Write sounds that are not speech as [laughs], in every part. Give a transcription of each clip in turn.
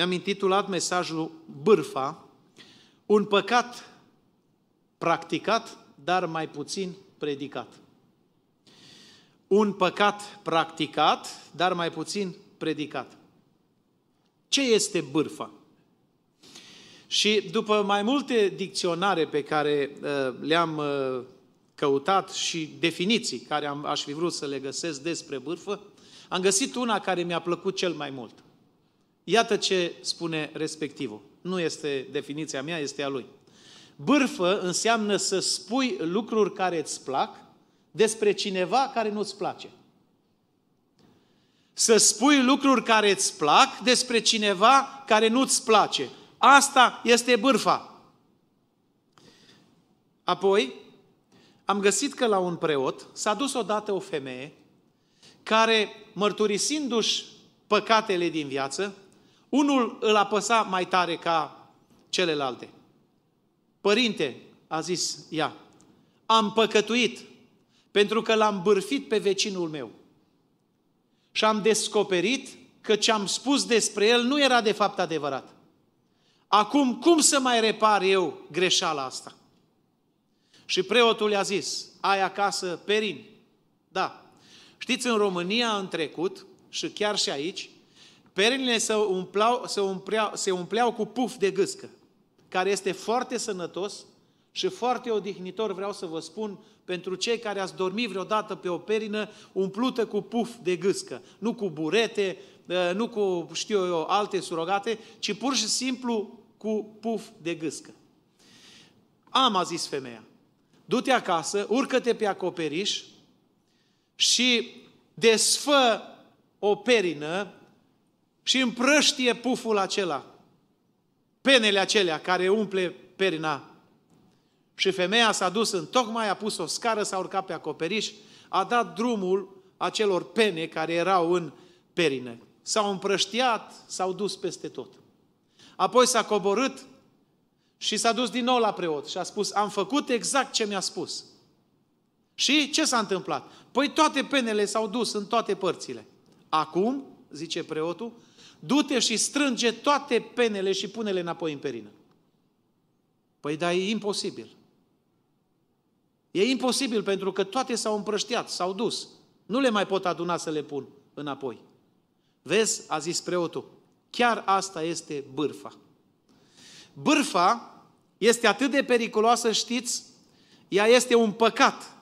mi-am intitulat mesajul Bârfa, un păcat practicat, dar mai puțin predicat. Un păcat practicat, dar mai puțin predicat. Ce este bârfa? Și după mai multe dicționare pe care uh, le-am uh, căutat și definiții care am, aș fi vrut să le găsesc despre bârfă, am găsit una care mi-a plăcut cel mai mult – Iată ce spune respectivul. Nu este definiția mea, este a lui. Bârfă înseamnă să spui lucruri care îți plac despre cineva care nu-ți place. Să spui lucruri care îți plac despre cineva care nu-ți place. Asta este bârfa. Apoi, am găsit că la un preot s-a dus odată o femeie care, mărturisindu-și păcatele din viață, unul îl apăsa mai tare ca celelalte. Părinte, a zis ea, am păcătuit pentru că l-am bârfit pe vecinul meu. Și am descoperit că ce am spus despre el nu era de fapt adevărat. Acum, cum să mai repar eu greșeala asta? Și preotul i-a zis, ai acasă perini? Da. Știți, în România, în trecut, și chiar și aici, Perinile se, umplau, se, umpleau, se umpleau cu puf de gâscă, care este foarte sănătos și foarte odihnitor, vreau să vă spun, pentru cei care ați dormit vreodată pe o perină umplută cu puf de gâscă, nu cu burete, ă, nu cu, știu eu, alte surogate, ci pur și simplu cu puf de gâscă. Am, a zis femeia, du-te acasă, urcă-te pe acoperiș și desfă o perină și împrăștie puful acela, penele acelea care umple perina. Și femeia s-a dus în tocmai, a pus o scară, s-a urcat pe acoperiș, a dat drumul acelor pene care erau în perine. S-au împrăștiat, s-au dus peste tot. Apoi s-a coborât și s-a dus din nou la preot și a spus, am făcut exact ce mi-a spus. Și ce s-a întâmplat? Păi toate penele s-au dus în toate părțile. Acum, zice preotul, du-te și strânge toate penele și pune-le înapoi în perină. Păi da, e imposibil. E imposibil pentru că toate s-au împrăștiat, s-au dus. Nu le mai pot aduna să le pun înapoi. Vezi, a zis preotul, chiar asta este bârfa. Bârfa este atât de periculoasă, știți, ea este un păcat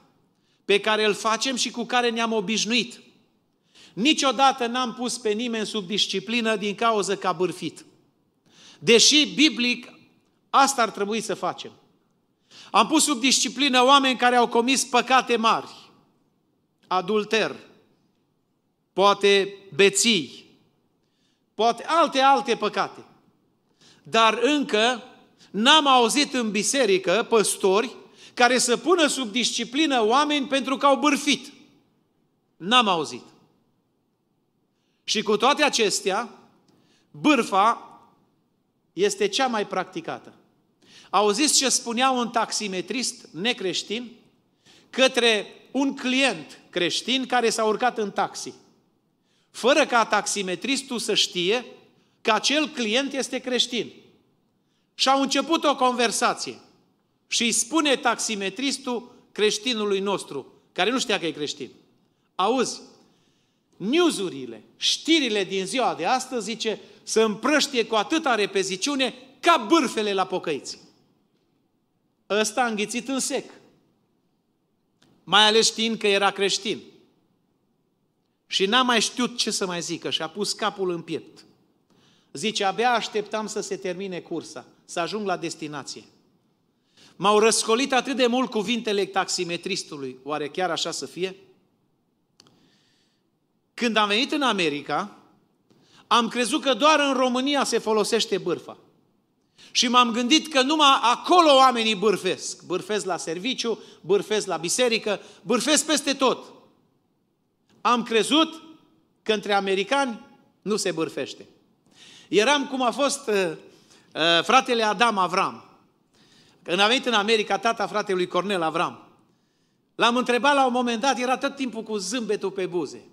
pe care îl facem și cu care ne-am obișnuit. Niciodată n-am pus pe nimeni sub disciplină din cauză că a bârfit. Deși biblic asta ar trebui să facem. Am pus sub disciplină oameni care au comis păcate mari, adulter, poate beții, poate alte, alte păcate. Dar încă n-am auzit în biserică păstori care să pună sub disciplină oameni pentru că au bârfit. N-am auzit. Și cu toate acestea, bârfa este cea mai practicată. Auziți ce spunea un taximetrist necreștin către un client creștin care s-a urcat în taxi. Fără ca taximetristul să știe că acel client este creștin. Și au început o conversație. Și îi spune taximetristul creștinului nostru, care nu știa că e creștin. Auzi, newsurile, știrile din ziua de astăzi, zice, să împrăștie cu atâta repeziciune ca bârfele la pocăiți. Ăsta a înghițit în sec. Mai ales știind că era creștin. Și n-a mai știut ce să mai zică și a pus capul în piept. Zice, abia așteptam să se termine cursa, să ajung la destinație. M-au răscolit atât de mult cuvintele taximetristului. Oare chiar așa să fie? Când am venit în America, am crezut că doar în România se folosește bârfa. Și m-am gândit că numai acolo oamenii bârfesc. Bârfesc la serviciu, bârfesc la biserică, bârfesc peste tot. Am crezut că între americani nu se bârfește. Eram cum a fost uh, uh, fratele Adam Avram. Când a venit în America tata fratelui Cornel Avram, l-am întrebat la un moment dat, era tot timpul cu zâmbetul pe buze.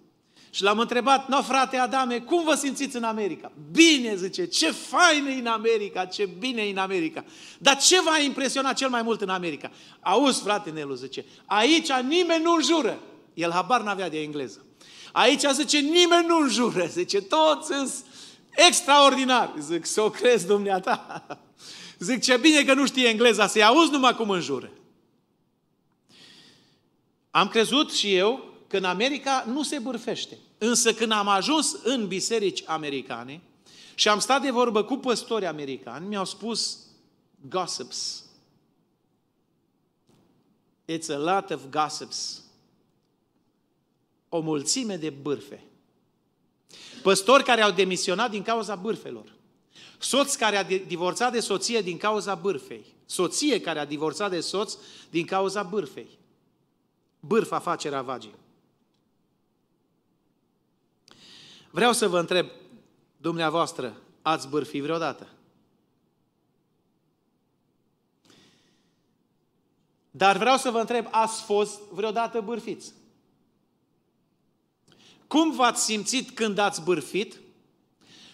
Și l-am întrebat, no frate Adame, cum vă simțiți în America? Bine, zice, ce fain e în America, ce bine e în America. Dar ce v-a impresionat cel mai mult în America? Auzi, frate Nelu, zice, aici nimeni nu jură. El habar n-avea de engleză. Aici, zice, nimeni nu jură, [laughs] zice, toți sunt extraordinari. Zic, să o crezi dumneata. [laughs] Zic, ce bine că nu știe engleza, să-i auzi numai cum înjură. Am crezut și eu că în America nu se bârfește. Însă când am ajuns în biserici americane și am stat de vorbă cu păstori americani, mi-au spus gossips. It's a lot of gossips. O mulțime de bârfe. Păstori care au demisionat din cauza bârfelor. Soț care a divorțat de soție din cauza bârfei. Soție care a divorțat de soț din cauza bârfei. Bârfa face ravagii. Vreau să vă întreb, dumneavoastră, ați bârfi vreodată? Dar vreau să vă întreb, ați fost vreodată bârfiți? Cum v-ați simțit când ați bârfit?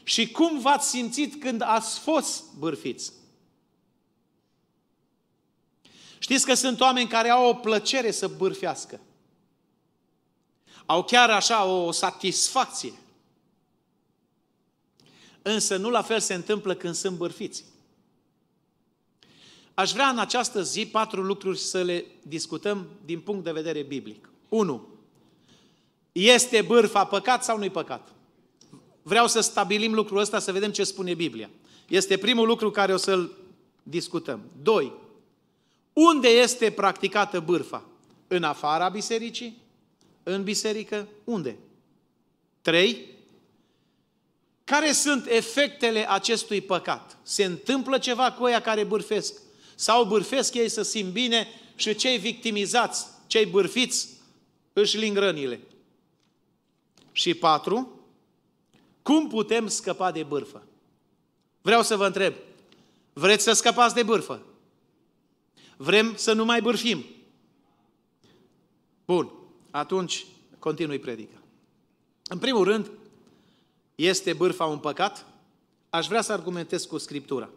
Și cum v-ați simțit când ați fost bârfiți? Știți că sunt oameni care au o plăcere să bârfească. Au chiar așa o satisfacție. Însă nu la fel se întâmplă când sunt bârfiți. Aș vrea în această zi patru lucruri să le discutăm din punct de vedere biblic. 1. Este bârfa păcat sau nu-i păcat? Vreau să stabilim lucrul ăsta, să vedem ce spune Biblia. Este primul lucru care o să-l discutăm. 2. Unde este practicată bârfa? În afara bisericii? În biserică? Unde? 3. Care sunt efectele acestui păcat? Se întâmplă ceva cu ei care bârfesc? Sau bârfesc ei să simt bine și cei victimizați, cei bârfiți, își ling rănile? Și patru, cum putem scăpa de bârfă? Vreau să vă întreb, vreți să scăpați de bârfă? Vrem să nu mai bârfim? Bun, atunci continui predica. În primul rând, este bârfa un păcat? Aș vrea să argumentez cu Scriptura.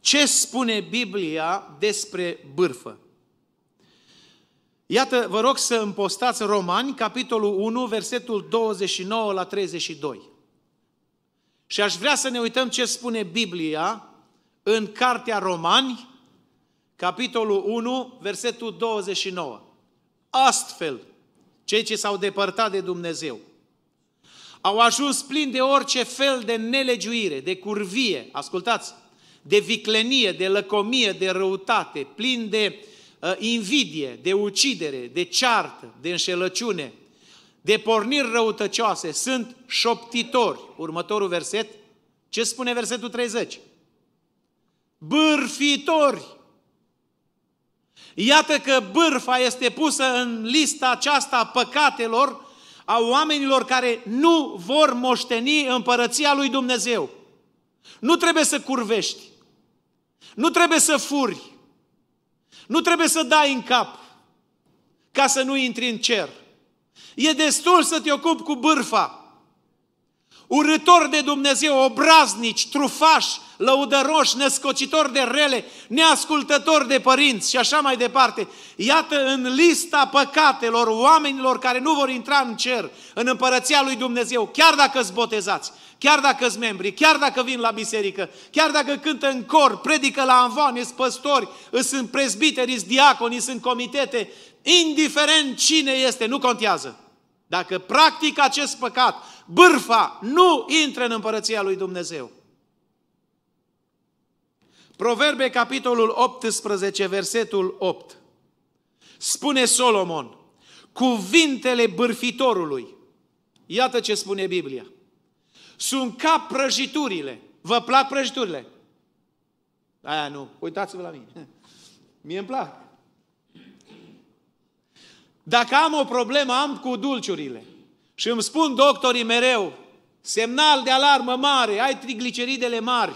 Ce spune Biblia despre bârfă? Iată, vă rog să împostați Romani, capitolul 1, versetul 29 la 32. Și aș vrea să ne uităm ce spune Biblia în Cartea Romani, capitolul 1, versetul 29. Astfel, cei ce s-au depărtat de Dumnezeu au ajuns plini de orice fel de nelegiuire, de curvie, ascultați, de viclenie, de lăcomie, de răutate, plini de uh, invidie, de ucidere, de ceartă, de înșelăciune, de porniri răutăcioase, sunt șoptitori. Următorul verset, ce spune versetul 30? Bârfitori! Iată că bârfa este pusă în lista aceasta a păcatelor a oamenilor care nu vor moșteni împărăția lui Dumnezeu. Nu trebuie să curvești. Nu trebuie să furi. Nu trebuie să dai în cap ca să nu intri în cer. E destul să te ocupi cu bârfa urători de Dumnezeu, obraznici, trufași, lăudăroși, născocitori de rele, neascultători de părinți și așa mai departe. Iată în lista păcatelor oamenilor care nu vor intra în cer, în împărăția lui Dumnezeu, chiar dacă zbotezați, chiar dacă sunt membri, chiar dacă vin la biserică, chiar dacă cântă în cor, predică la anvoane, sunt păstori, sunt prezbiteri, sunt diaconi, sunt comitete, indiferent cine este, nu contează. Dacă practic acest păcat, bârfa, nu intră în împărăția lui Dumnezeu. Proverbe, capitolul 18, versetul 8. Spune Solomon, cuvintele bârfitorului, iată ce spune Biblia, sunt ca prăjiturile. Vă plac prăjiturile? Aia nu. Uitați-vă la mine. [laughs] Mie îmi plac. Dacă am o problemă, am cu dulciurile. Și îmi spun doctorii mereu, semnal de alarmă mare, ai trigliceridele mari,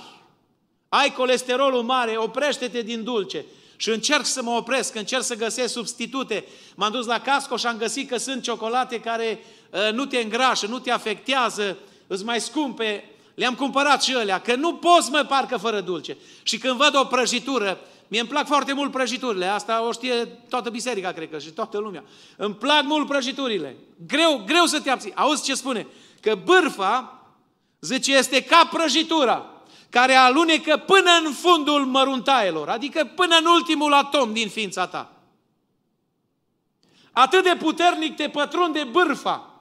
ai colesterolul mare, oprește-te din dulce. Și încerc să mă opresc, încerc să găsesc substitute. M-am dus la Casco și am găsit că sunt ciocolate care uh, nu te îngrașă, nu te afectează, îți mai scumpe. Le-am cumpărat și alea, că nu poți mă parcă fără dulce. Și când văd o prăjitură, Mie îmi plac foarte mult prăjiturile, asta o știe toată biserica, cred că, și toată lumea. Îmi plac mult prăjiturile. Greu, greu să te abții. Auzi ce spune? Că bârfa, zice, este ca prăjitura care alunecă până în fundul măruntaielor, adică până în ultimul atom din ființa ta. Atât de puternic te pătrunde bârfa.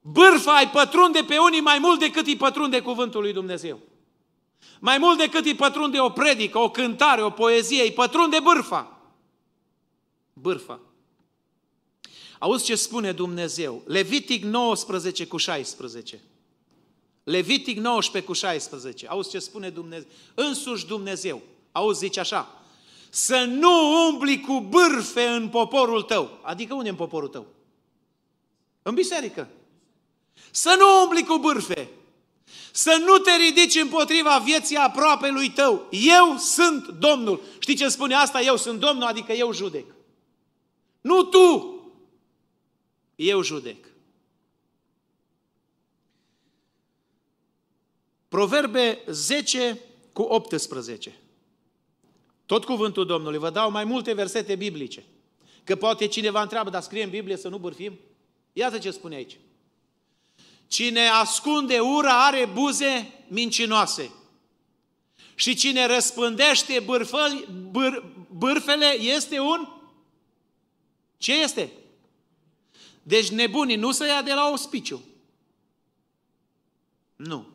Bârfa ai pătrunde pe unii mai mult decât îi pătrunde cuvântul lui Dumnezeu. Mai mult decât îi pătrunde o predică, o cântare, o poezie, îi pătrunde bârfa. Bârfa. Auzi ce spune Dumnezeu. Levitic 19 cu 16. Levitic 19 cu 16. Auzi ce spune Dumnezeu. Însuși Dumnezeu. Auzi, zice așa. Să nu umbli cu bârfe în poporul tău. Adică unde în poporul tău? În biserică. Să nu umbli cu bârfe. Să nu te ridici împotriva vieții aproape lui tău. Eu sunt Domnul. Știi ce spune asta? Eu sunt Domnul, adică eu judec. Nu tu! Eu judec. Proverbe 10 cu 18. Tot cuvântul Domnului. Vă dau mai multe versete biblice. Că poate cineva întreabă, dar scrie în Biblie să nu bârfim? Iată ce spune aici. Cine ascunde ura are buze mincinoase. Și cine răspândește bârfăl, băr, bârfele este un... Ce este? Deci nebunii nu se ia de la ospiciu. Nu.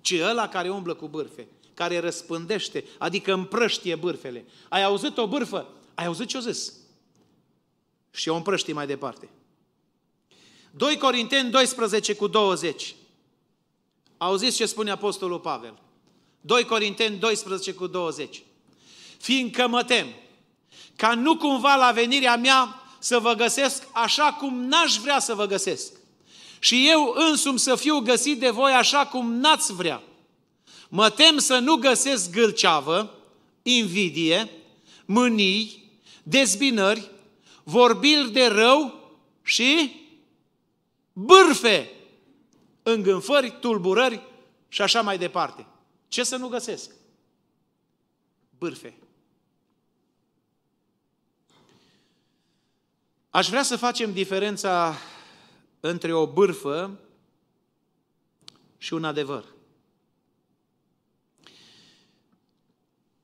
Ci ăla care umblă cu bârfe, care răspândește, adică împrăștie bârfele. Ai auzit o bârfă? Ai auzit ce-o zis? Și o împrăștie mai departe. 2 Corinteni 12 cu 20. Auziți ce spune Apostolul Pavel. 2 Corinteni 12 cu 20. Fiindcă mă tem ca nu cumva la venirea mea să vă găsesc așa cum n-aș vrea să vă găsesc. Și eu însumi să fiu găsit de voi așa cum n-ați vrea. Mă tem să nu găsesc gâlceavă, invidie, mânii, dezbinări, vorbiri de rău și bârfe, îngânfări, tulburări și așa mai departe. Ce să nu găsesc? Bârfe. Aș vrea să facem diferența între o bârfă și un adevăr.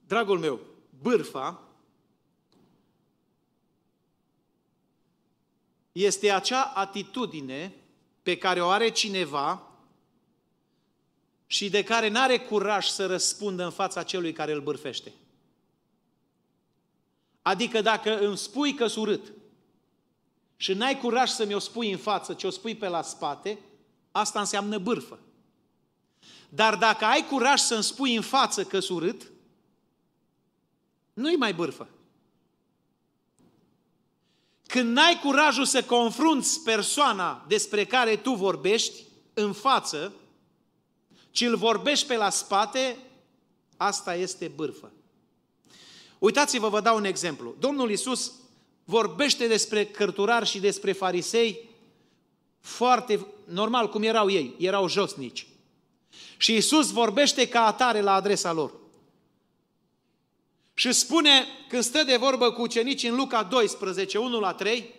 Dragul meu, bârfa este acea atitudine pe care o are cineva și de care n-are curaj să răspundă în fața celui care îl bârfește. Adică dacă îmi spui că surât și n-ai curaj să mi-o spui în față, ci o spui pe la spate, asta înseamnă bârfă. Dar dacă ai curaj să îmi spui în față că surât, nu-i mai bârfă. Când n-ai curajul să confrunți persoana despre care tu vorbești în față, ci îl vorbești pe la spate, asta este bârfă. Uitați-vă, vă dau un exemplu. Domnul Isus vorbește despre cărturari și despre farisei foarte normal cum erau ei, erau josnici. Și Isus vorbește ca atare la adresa lor. Și spune, când stă de vorbă cu ucenicii în Luca 12, 1 la 3,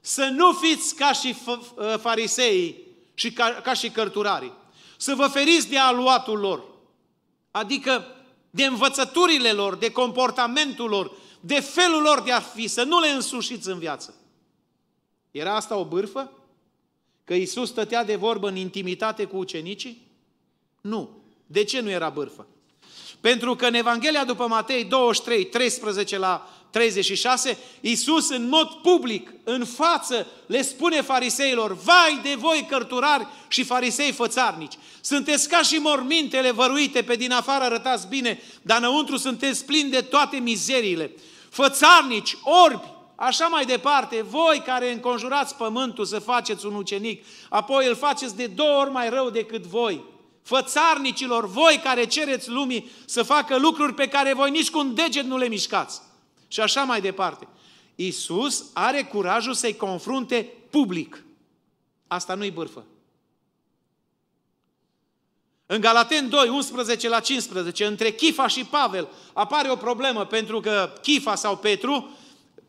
să nu fiți ca și fariseii și ca, ca și cărturarii. Să vă feriți de aluatul lor. Adică de învățăturile lor, de comportamentul lor, de felul lor de a fi, să nu le însușiți în viață. Era asta o bârfă? Că Isus stătea de vorbă în intimitate cu ucenicii? Nu. De ce nu era bârfă? Pentru că în Evanghelia după Matei 23, 13 la 36, Iisus în mod public, în față, le spune fariseilor, Vai de voi cărturari și farisei fățarnici! Sunteți ca și mormintele văruite, pe din afară arătați bine, dar înăuntru sunteți plini de toate mizeriile. Fățarnici, orbi, Așa mai departe, voi care înconjurați pământul să faceți un ucenic, apoi îl faceți de două ori mai rău decât voi fățarnicilor, voi care cereți lumii să facă lucruri pe care voi nici cu un deget nu le mișcați. Și așa mai departe. Isus are curajul să-i confrunte public. Asta nu-i bârfă. În Galaten 2, 11 la 15, între Chifa și Pavel apare o problemă pentru că Chifa sau Petru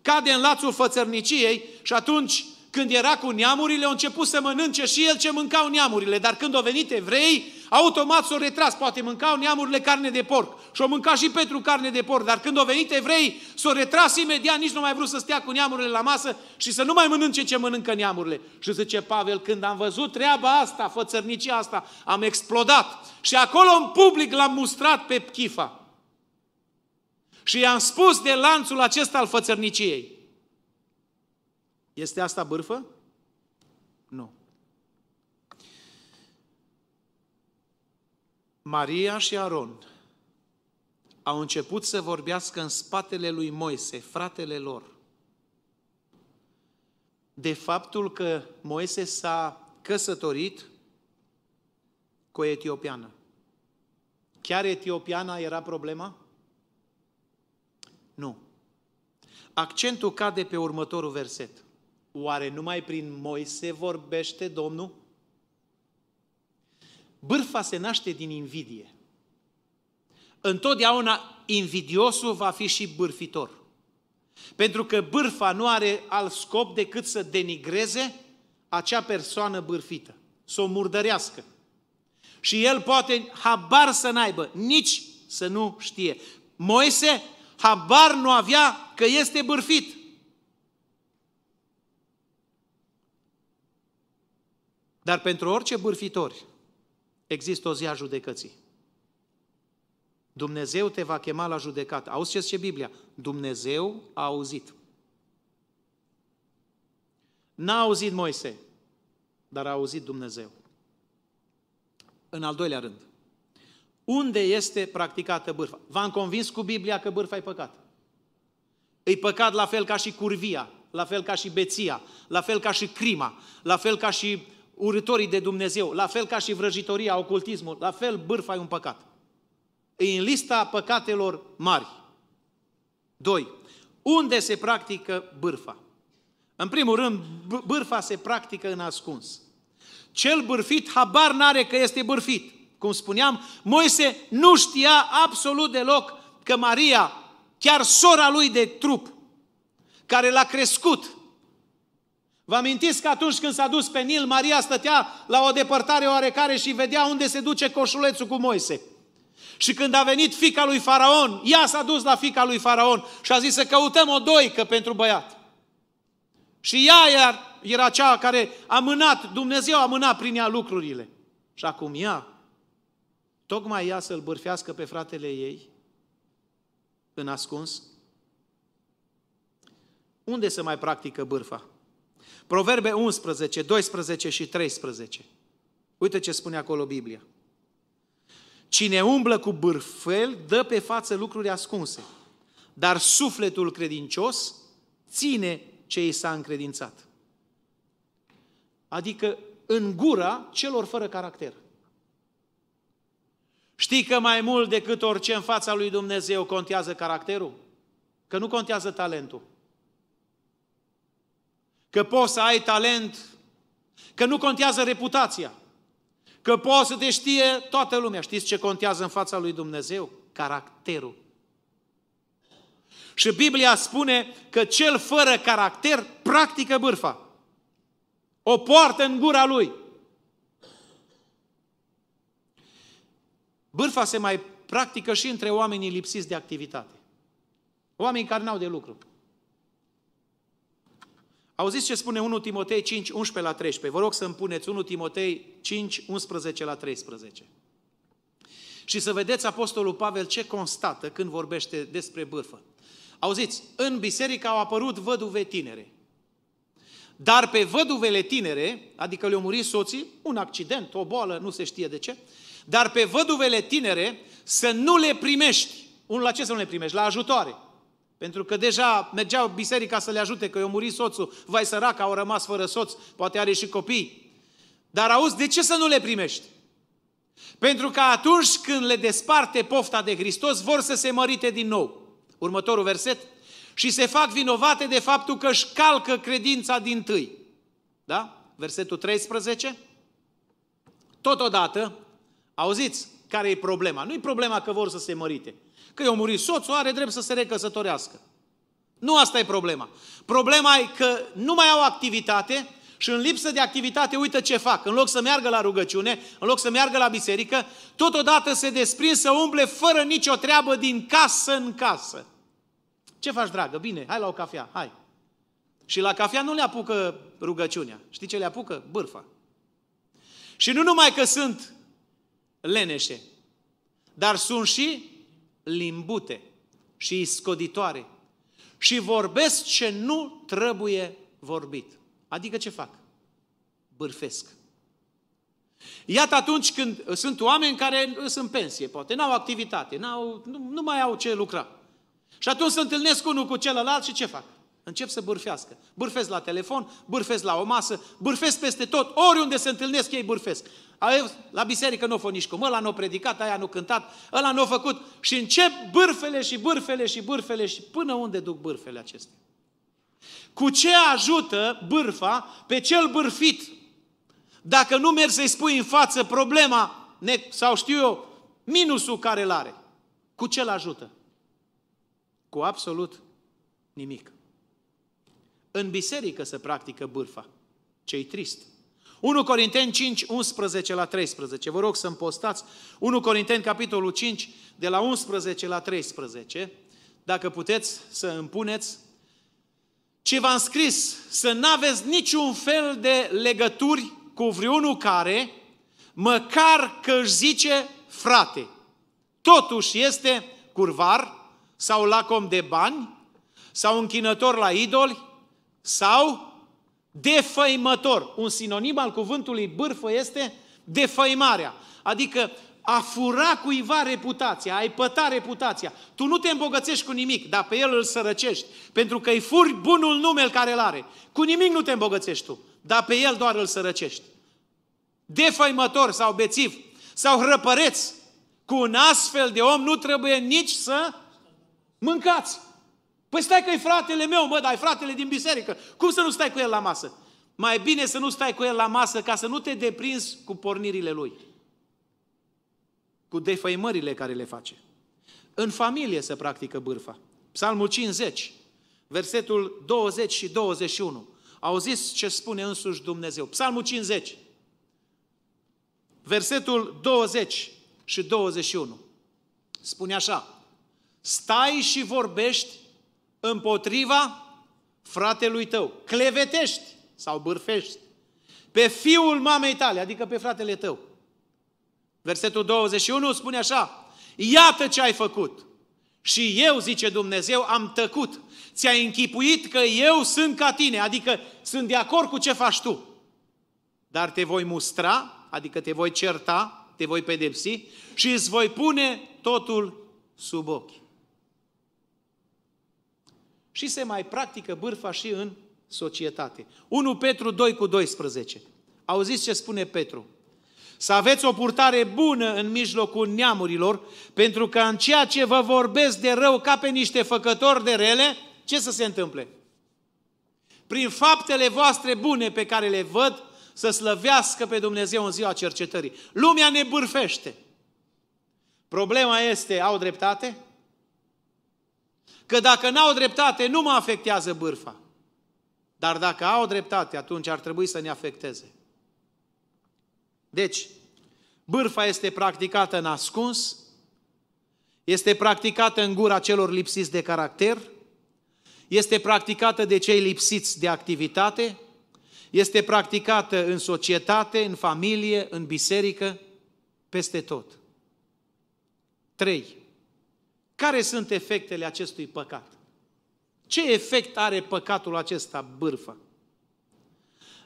cade în lațul fățărniciei și atunci când era cu neamurile, au început să mănânce și el ce mâncau neamurile. Dar când au venit evrei, automat s-au retras. Poate mâncau neamurile carne de porc. Și au mâncat și Petru carne de porc. Dar când au venit evrei, s-au retras imediat, nici nu mai vrut să stea cu neamurile la masă și să nu mai mănânce ce mănâncă neamurile. Și zice Pavel, când am văzut treaba asta, fățărnicia asta, am explodat. Și acolo în public l-am mustrat pe Chifa. Și i-am spus de lanțul acesta al fățărniciei. Este asta bârfă? Nu. Maria și Aron au început să vorbească în spatele lui Moise, fratele lor, de faptul că Moise s-a căsătorit cu o etiopiană. Chiar etiopiana era problema? Nu. Accentul cade pe următorul verset. Oare numai prin Moise vorbește Domnul? Bârfa se naște din invidie. Întotdeauna invidiosul va fi și bârfitor. Pentru că bârfa nu are alt scop decât să denigreze acea persoană bârfită, să o murdărească. Și el poate habar să n-aibă, nici să nu știe. Moise habar nu avea că este bârfit. Dar pentru orice bârfitori există o zi a judecății. Dumnezeu te va chema la judecată. Auzi ce zice Biblia? Dumnezeu a auzit. N-a auzit Moise, dar a auzit Dumnezeu. În al doilea rând, unde este practicată bârfa? V-am convins cu Biblia că bârfa e păcat. E păcat la fel ca și curvia, la fel ca și beția, la fel ca și crima, la fel ca și urătorii de Dumnezeu, la fel ca și vrăjitoria, ocultismul, la fel bârfa e un păcat. E în lista păcatelor mari. Doi. Unde se practică bârfa? În primul rând, bârfa se practică în ascuns. Cel bârfit habar n-are că este bârfit. Cum spuneam, Moise nu știa absolut deloc că Maria, chiar sora lui de trup, care l-a crescut, Vă amintiți că atunci când s-a dus pe Nil, Maria stătea la o depărtare oarecare și vedea unde se duce coșulețul cu Moise. Și când a venit fica lui Faraon, ea s-a dus la fica lui Faraon și a zis să căutăm o doică pentru băiat. Și ea era cea care a mânat, Dumnezeu a mânat prin ea lucrurile. Și acum ea, tocmai ea să-l bârfească pe fratele ei, în ascuns, unde se mai practică bârfa? Proverbe 11, 12 și 13. Uite ce spune acolo Biblia. Cine umblă cu bârfel, dă pe față lucruri ascunse, dar sufletul credincios ține ce i s-a încredințat. Adică în gura celor fără caracter. Știi că mai mult decât orice în fața lui Dumnezeu contează caracterul? Că nu contează talentul că poți să ai talent, că nu contează reputația, că poți să te știe toată lumea. Știți ce contează în fața lui Dumnezeu? Caracterul. Și Biblia spune că cel fără caracter practică bârfa. O poartă în gura lui. Bârfa se mai practică și între oamenii lipsiți de activitate. Oamenii care n-au de lucru. Auziți ce spune 1 Timotei 5, 11 la 13. Vă rog să îmi puneți 1 Timotei 5, 11 la 13. Și să vedeți Apostolul Pavel ce constată când vorbește despre bârfă. Auziți, în biserică au apărut văduve tinere. Dar pe văduvele tinere, adică le-au murit soții, un accident, o boală, nu se știe de ce, dar pe văduvele tinere să nu le primești. Unul la ce să nu le primești? La ajutoare. Pentru că deja mergeau biserica să le ajute, că i-a murit soțul, vai săraca, au rămas fără soț, poate are și copii. Dar auzi, de ce să nu le primești? Pentru că atunci când le desparte pofta de Hristos, vor să se mărite din nou. Următorul verset. Și se fac vinovate de faptul că își calcă credința din tâi. Da? Versetul 13. Totodată, auziți care e problema? Nu e problema că vor să se mărite că i-a murit soțul, are drept să se recăsătorească. Nu asta e problema. Problema e că nu mai au activitate și în lipsă de activitate, uită ce fac. În loc să meargă la rugăciune, în loc să meargă la biserică, totodată se desprind să umble fără nicio treabă din casă în casă. Ce faci, dragă? Bine, hai la o cafea, hai. Și la cafea nu le apucă rugăciunea. Știi ce le apucă? Bârfa. Și nu numai că sunt leneșe, dar sunt și limbute și iscoditoare și vorbesc ce nu trebuie vorbit. Adică ce fac? Bârfesc. Iată atunci când uh, sunt oameni care uh, sunt în pensie, poate n-au activitate, n-au, nu, nu mai au ce lucra. Și atunci se întâlnesc unul cu celălalt și ce fac? Încep să bârfească. Bârfesc la telefon, bârfesc la o masă, bârfesc peste tot, oriunde se întâlnesc ei bârfesc. La biserică nu o fă nici cum, ăla nu a predicat, aia nu a cântat, ăla nu a făcut și încep bârfele și bârfele și bârfele și până unde duc bârfele acestea. Cu ce ajută bârfa pe cel bârfit? Dacă nu mergi să-i spui în față problema sau știu eu, minusul care îl are, cu ce-l ajută? Cu absolut nimic. În biserică se practică bârfa. ce trist. 1 Corinteni 5, 11 la 13. Vă rog să-mi postați 1 Corinteni capitolul 5, de la 11 la 13. Dacă puteți să împuneți ce v-am scris, să n-aveți niciun fel de legături cu vreunul care, măcar că își zice frate, totuși este curvar sau lacom de bani sau închinător la idoli sau defăimător. Un sinonim al cuvântului bârfă este defăimarea. Adică a fura cuiva reputația, a păta reputația. Tu nu te îmbogățești cu nimic, dar pe el îl sărăcești, pentru că îi furi bunul nume care îl are. Cu nimic nu te îmbogățești tu, dar pe el doar îl sărăcești. Defăimător sau bețiv sau hrăpăreț, cu un astfel de om nu trebuie nici să mâncați. Păi stai că e fratele meu, mă, dar e fratele din biserică. Cum să nu stai cu el la masă? Mai bine să nu stai cu el la masă ca să nu te deprinzi cu pornirile lui. Cu defăimările care le face. În familie se practică bârfa. Psalmul 50, versetul 20 și 21. Auziți ce spune însuși Dumnezeu. Psalmul 50, versetul 20 și 21. Spune așa. Stai și vorbești împotriva fratelui tău. Clevetești sau bârfești pe fiul mamei tale, adică pe fratele tău. Versetul 21 spune așa, iată ce ai făcut. Și eu, zice Dumnezeu, am tăcut. Ți-ai închipuit că eu sunt ca tine, adică sunt de acord cu ce faci tu. Dar te voi mustra, adică te voi certa, te voi pedepsi și îți voi pune totul sub ochi și se mai practică bârfa și în societate. 1 Petru 2 cu 12. Auziți ce spune Petru. Să aveți o purtare bună în mijlocul neamurilor, pentru că în ceea ce vă vorbesc de rău ca pe niște făcători de rele, ce să se întâmple? Prin faptele voastre bune pe care le văd, să slăvească pe Dumnezeu în ziua cercetării. Lumea ne bârfește. Problema este, au dreptate? Că dacă n-au dreptate, nu mă afectează bârfa. Dar dacă au dreptate, atunci ar trebui să ne afecteze. Deci, bârfa este practicată în ascuns, este practicată în gura celor lipsiți de caracter, este practicată de cei lipsiți de activitate, este practicată în societate, în familie, în biserică, peste tot. 3. Care sunt efectele acestui păcat? Ce efect are păcatul acesta bârfă?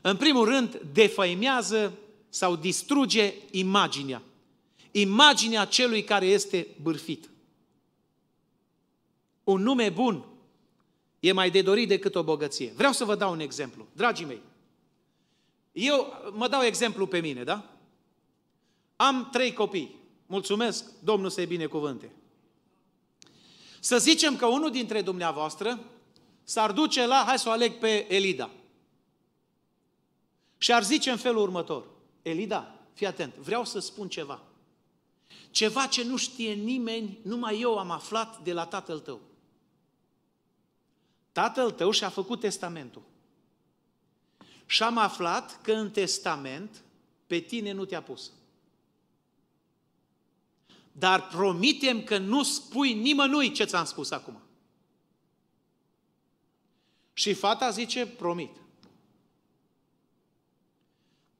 În primul rând, defăimează sau distruge imaginea. Imaginea celui care este bârfit. Un nume bun e mai de dorit decât o bogăție. Vreau să vă dau un exemplu. Dragii mei, eu mă dau exemplu pe mine, da? Am trei copii. Mulțumesc, Domnul să-i binecuvânte. Să zicem că unul dintre dumneavoastră s-ar duce la, hai să o aleg pe Elida. Și ar zice în felul următor, Elida, fii atent, vreau să spun ceva. Ceva ce nu știe nimeni, numai eu am aflat de la tatăl tău. Tatăl tău și-a făcut testamentul. Și am aflat că în testament pe tine nu te-a pus dar promitem că nu spui nimănui ce ți-am spus acum. Și fata zice, promit.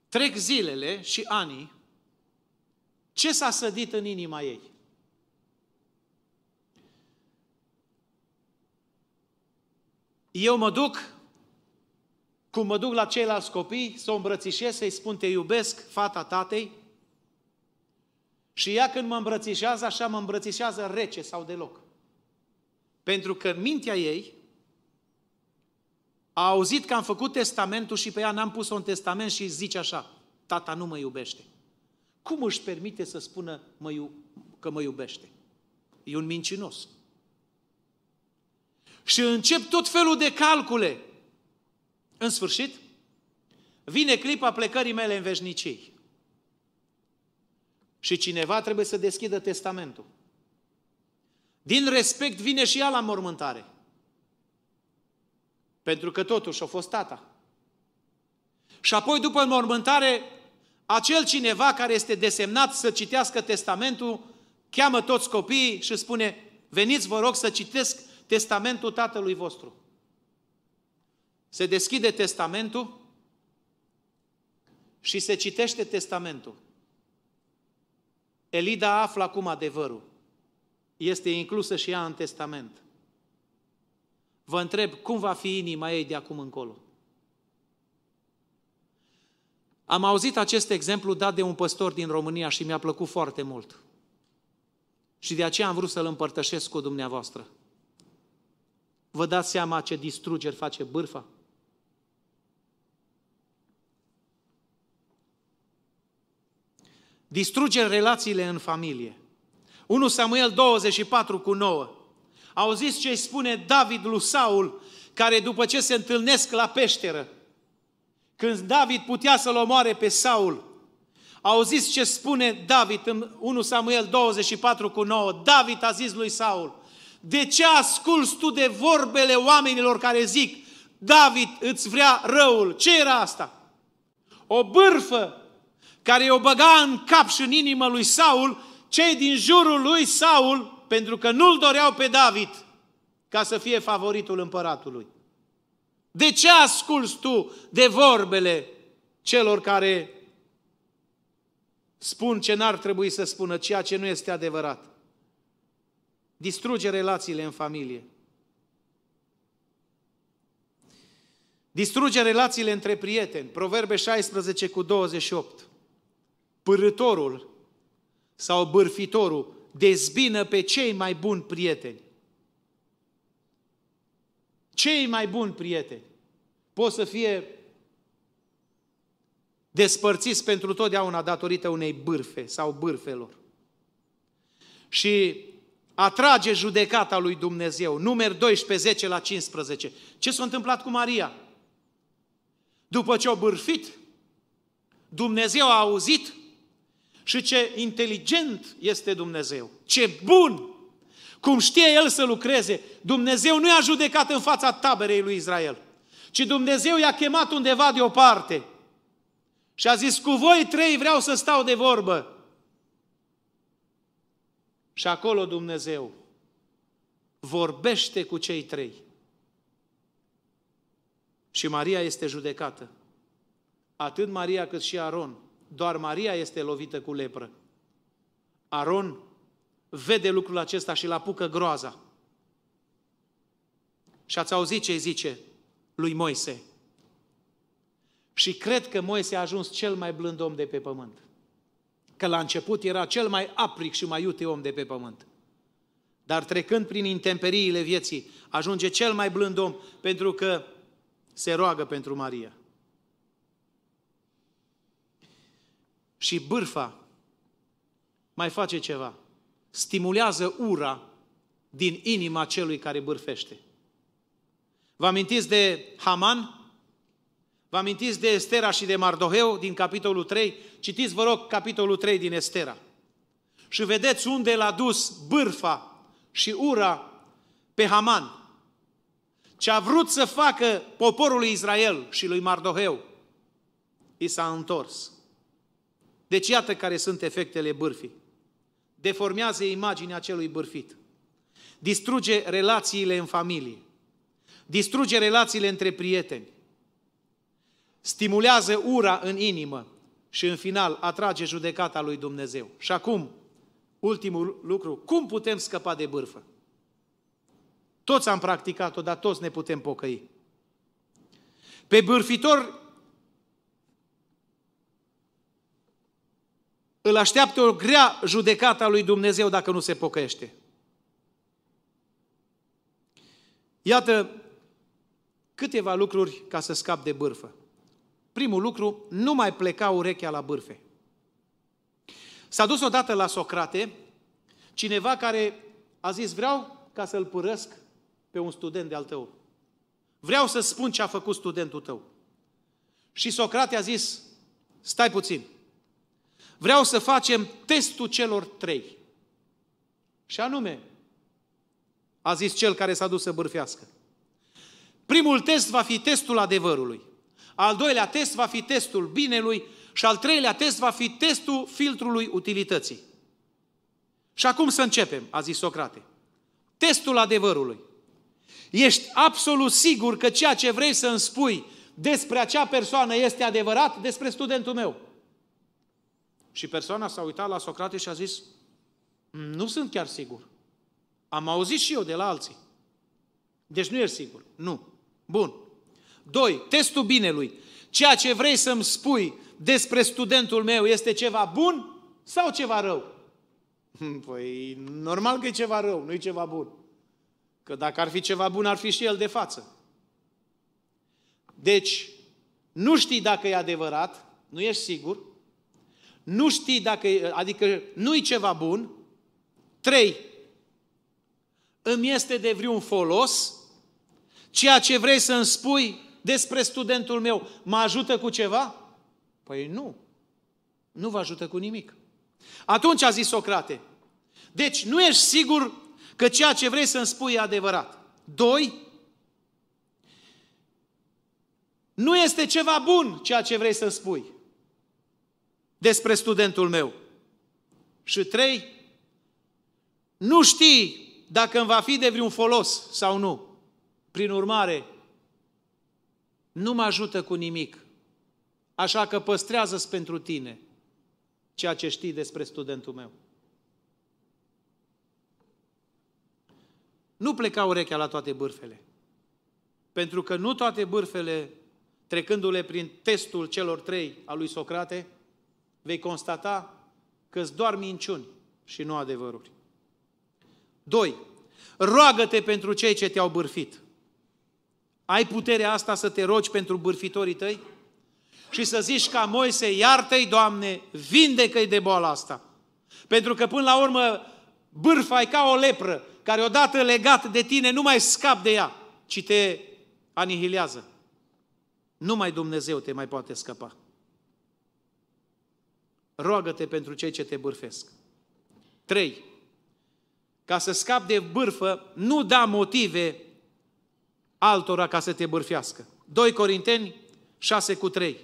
Trec zilele și anii, ce s-a sădit în inima ei? Eu mă duc, cum mă duc la ceilalți copii, să o îmbrățișez, să-i spun te iubesc, fata tatei, și ea când mă îmbrățișează, așa mă îmbrățișează rece sau deloc. Pentru că în mintea ei a auzit că am făcut testamentul și pe ea n-am pus-o în testament și zice așa, tata nu mă iubește. Cum își permite să spună mă iu- că mă iubește? E un mincinos. Și încep tot felul de calcule. În sfârșit, vine clipa plecării mele în veșnicii. Și cineva trebuie să deschidă testamentul. Din respect vine și ea la mormântare. Pentru că totuși a fost tata. Și apoi după mormântare, acel cineva care este desemnat să citească testamentul, cheamă toți copiii și spune, veniți vă rog să citesc testamentul tatălui vostru. Se deschide testamentul și se citește testamentul. Elida află acum adevărul. Este inclusă și ea în testament. Vă întreb, cum va fi inima ei de acum încolo? Am auzit acest exemplu dat de un păstor din România și mi-a plăcut foarte mult. Și de aceea am vrut să-l împărtășesc cu dumneavoastră. Vă dați seama ce distrugeri face bârfa? Distruge relațiile în familie. 1 Samuel 24 cu 9. Auziți ce îi spune David lui Saul, care după ce se întâlnesc la peșteră, când David putea să-l omoare pe Saul, auziți ce spune David în 1 Samuel 24 cu 9. David a zis lui Saul, de ce asculți tu de vorbele oamenilor care zic, David îți vrea răul? Ce era asta? O bârfă care o băga în cap și în inimă lui Saul, cei din jurul lui Saul, pentru că nu-l doreau pe David ca să fie favoritul împăratului. De ce asculți tu de vorbele celor care spun ce n-ar trebui să spună, ceea ce nu este adevărat? Distruge relațiile în familie. Distruge relațiile între prieteni. Proverbe 16 cu 28 pârâtorul sau bârfitorul dezbină pe cei mai buni prieteni. Cei mai buni prieteni pot să fie despărțiți pentru totdeauna datorită unei bârfe sau bârfelor. Și atrage judecata lui Dumnezeu. Numeri 12, 10 la 15. Ce s-a întâmplat cu Maria? După ce o bârfit, Dumnezeu a auzit și ce inteligent este Dumnezeu, ce bun, cum știe El să lucreze. Dumnezeu nu i-a judecat în fața taberei lui Israel, ci Dumnezeu i-a chemat undeva deoparte și a zis, cu voi trei vreau să stau de vorbă. Și acolo Dumnezeu vorbește cu cei trei. Și Maria este judecată. Atât Maria cât și Aron doar Maria este lovită cu lepră. Aron vede lucrul acesta și îl apucă groaza. Și ați auzit ce zice lui Moise. Și cred că Moise a ajuns cel mai blând om de pe pământ. Că la început era cel mai apric și mai iute om de pe pământ. Dar trecând prin intemperiile vieții, ajunge cel mai blând om pentru că se roagă pentru Maria. și bârfa mai face ceva. Stimulează ura din inima celui care bârfește. Vă amintiți de Haman? Vă amintiți de Estera și de Mardoheu din capitolul 3? Citiți, vă rog, capitolul 3 din Estera. Și vedeți unde l-a dus bârfa și ura pe Haman. Ce a vrut să facă poporul Israel și lui Mardoheu, i s-a întors. Deci iată care sunt efectele bârfii. Deformează imaginea celui bârfit. Distruge relațiile în familie. Distruge relațiile între prieteni. Stimulează ura în inimă și în final atrage judecata lui Dumnezeu. Și acum, ultimul lucru, cum putem scăpa de bârfă? Toți am practicat-o, dar toți ne putem pocăi. Pe bârfitor îl așteaptă o grea judecată a lui Dumnezeu dacă nu se pocăiește. Iată câteva lucruri ca să scap de bârfă. Primul lucru, nu mai pleca urechea la bârfe. S-a dus odată la Socrate cineva care a zis, vreau ca să-l părăsc pe un student de-al tău. Vreau să spun ce a făcut studentul tău. Și Socrate a zis, stai puțin, vreau să facem testul celor trei. Și anume, a zis cel care s-a dus să bârfească. Primul test va fi testul adevărului. Al doilea test va fi testul binelui și al treilea test va fi testul filtrului utilității. Și acum să începem, a zis Socrate. Testul adevărului. Ești absolut sigur că ceea ce vrei să îmi spui despre acea persoană este adevărat despre studentul meu. Și persoana s-a uitat la Socrate și a zis, mm, nu sunt chiar sigur. Am auzit și eu de la alții. Deci nu ești sigur. Nu. Bun. Doi, testul binelui. Ceea ce vrei să-mi spui despre studentul meu este ceva bun sau ceva rău? Hm, păi, normal că e ceva rău, nu e ceva bun. Că dacă ar fi ceva bun, ar fi și el de față. Deci, nu știi dacă e adevărat, nu ești sigur, nu știi dacă, adică nu-i ceva bun. Trei, îmi este de vreun folos. Ceea ce vrei să îmi spui despre studentul meu mă ajută cu ceva? Păi nu. Nu vă ajută cu nimic. Atunci a zis Socrate, deci nu ești sigur că ceea ce vrei să-mi spui e adevărat. Doi, nu este ceva bun ceea ce vrei să spui despre studentul meu. Și trei, nu știi dacă îmi va fi de vreun folos sau nu. Prin urmare, nu mă ajută cu nimic. Așa că păstrează-ți pentru tine ceea ce știi despre studentul meu. Nu pleca urechea la toate bârfele. Pentru că nu toate bârfele, trecându-le prin testul celor trei a lui Socrate, vei constata că doar minciuni și nu adevăruri. 2. Roagă-te pentru cei ce te-au bârfit. Ai puterea asta să te rogi pentru bârfitorii tăi? Și să zici ca Moise, iartă-i, Doamne, vindecă-i de boala asta. Pentru că până la urmă bârfa e ca o lepră, care odată legat de tine nu mai scap de ea, ci te anihilează. Numai Dumnezeu te mai poate scăpa roagă-te pentru cei ce te bârfesc. 3. Ca să scapi de bârfă, nu da motive altora ca să te bârfească. 2 Corinteni 6 cu 3.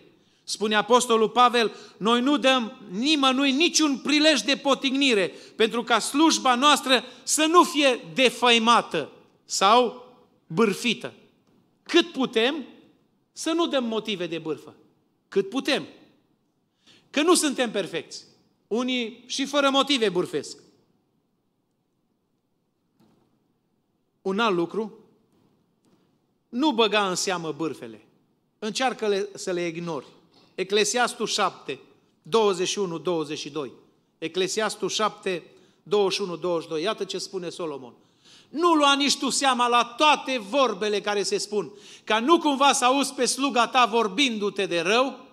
Spune Apostolul Pavel, noi nu dăm nimănui niciun prilej de potignire pentru ca slujba noastră să nu fie defăimată sau bârfită. Cât putem, să nu dăm motive de bârfă. Cât putem. Că nu suntem perfecți. Unii și fără motive burfesc. Un alt lucru, nu băga în seamă bârfele. Încearcă le, să le ignori. Eclesiastul 7, 21-22. Eclesiastul 7, 21-22. Iată ce spune Solomon. Nu lua nici tu seama la toate vorbele care se spun, ca nu cumva să auzi pe sluga ta vorbindu-te de rău,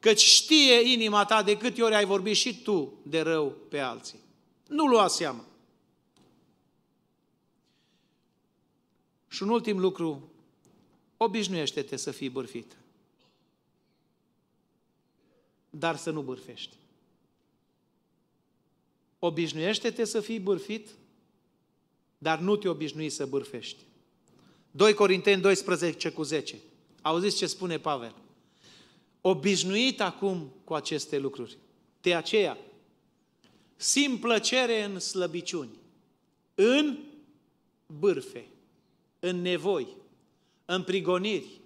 căci știe inima ta de câte ori ai vorbit și tu de rău pe alții. Nu lua seama. Și un ultim lucru, obișnuiește-te să fii bârfit. Dar să nu bârfești. Obișnuiește-te să fii bârfit, dar nu te obișnui să bârfești. 2 Corinteni 12 cu 10. Auziți ce spune Pavel obișnuit acum cu aceste lucruri. De aceea, simt plăcere în slăbiciuni, în bârfe, în nevoi, în prigoniri,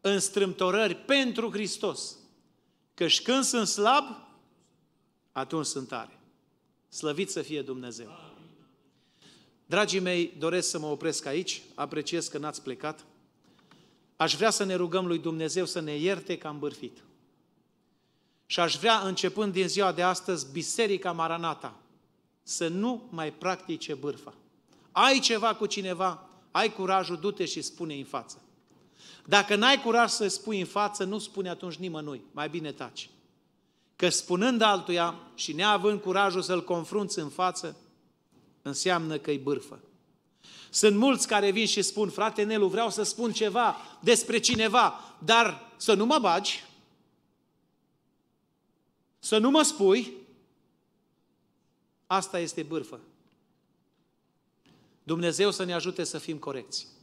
în strâmtorări pentru Hristos. și când sunt slab, atunci sunt tare. Slăvit să fie Dumnezeu! Dragii mei, doresc să mă opresc aici, apreciez că n-ați plecat. Aș vrea să ne rugăm lui Dumnezeu să ne ierte că am bârfit. Și aș vrea, începând din ziua de astăzi, Biserica Maranata să nu mai practice bârfa. Ai ceva cu cineva, ai curajul, du-te și spune în față. Dacă n-ai curaj să spui în față, nu spune atunci nimănui, mai bine taci. Că spunând altuia și neavând curajul să-l confrunți în față, înseamnă că-i bârfă. Sunt mulți care vin și spun, frate Nelu, vreau să spun ceva despre cineva, dar să nu mă bagi, să nu mă spui, asta este bârfă. Dumnezeu să ne ajute să fim corecți.